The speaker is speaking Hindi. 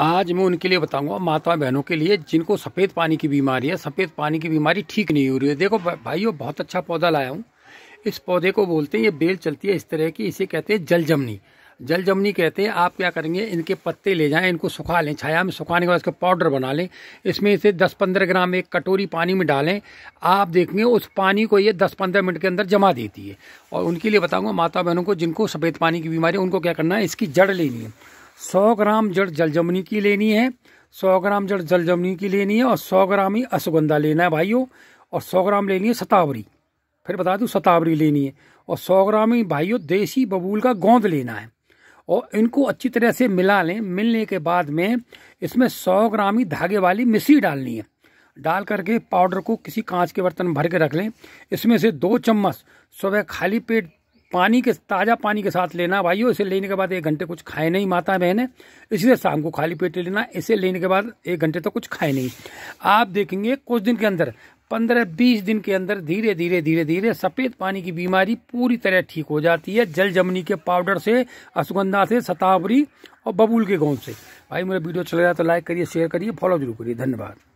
आज मैं उनके लिए बताऊंगा माता बहनों के लिए जिनको सफ़ेद पानी की बीमारी है सफ़ेद पानी की बीमारी ठीक नहीं हो रही है देखो भाइयों बहुत अच्छा पौधा लाया हूँ इस पौधे को बोलते हैं ये बेल चलती है इस तरह की इसे कहते हैं जल जमनी जल जमनी कहते हैं आप क्या करेंगे इनके पत्ते ले जाएं इनको सुखा लें छाया में सुखाने के बाद इसका पाउडर बना लें इसमें इसे 10-15 ग्राम एक कटोरी पानी में डालें आप देखेंगे उस पानी को ये 10-15 मिनट के अंदर जमा देती है और उनके लिए बताऊंगा माता बहनों को जिनको सफ़ेद पानी की बीमारी है उनको क्या करना है इसकी जड़ लेनी है सौ ग्राम जड़ जलजमनी की लेनी है सौ ग्राम जड़ जलजमनी की लेनी है और सौ ग्राम ही अश्वगंधा लेना है भाइयों और सौ ग्राम लेनी है सतावरी फिर बता दूँ सतावरी लेनी है और सौ ग्राम ही भाइयों देसी बबूल का गोंद लेना है और इनको अच्छी तरह से मिला लें मिलने के बाद में इसमें सौ ग्राम ही धागे वाली मिसी डालनी है डाल करके पाउडर को किसी कांच के बर्तन भर के रख लें इसमें से दो चम्मच सुबह खाली पेट पानी के ताज़ा पानी के साथ लेना भाइयों इसे लेने के बाद एक घंटे कुछ खाए नहीं माता बहने इसलिए शाम को खाली पेट लेना इसे लेने के बाद एक घंटे तो कुछ खाए नहीं आप देखेंगे कुछ दिन के अंदर पंद्रह बीस दिन के अंदर धीरे धीरे धीरे धीरे सफ़ेद पानी की बीमारी पूरी तरह ठीक हो जाती है जल जमनी के पाउडर से अश्वगंधा से सतावरी और बबूल के गोंद से भाई मेरा वीडियो चल रहा है तो लाइक करिए शेयर करिए फॉलो जरूर करिए धन्यवाद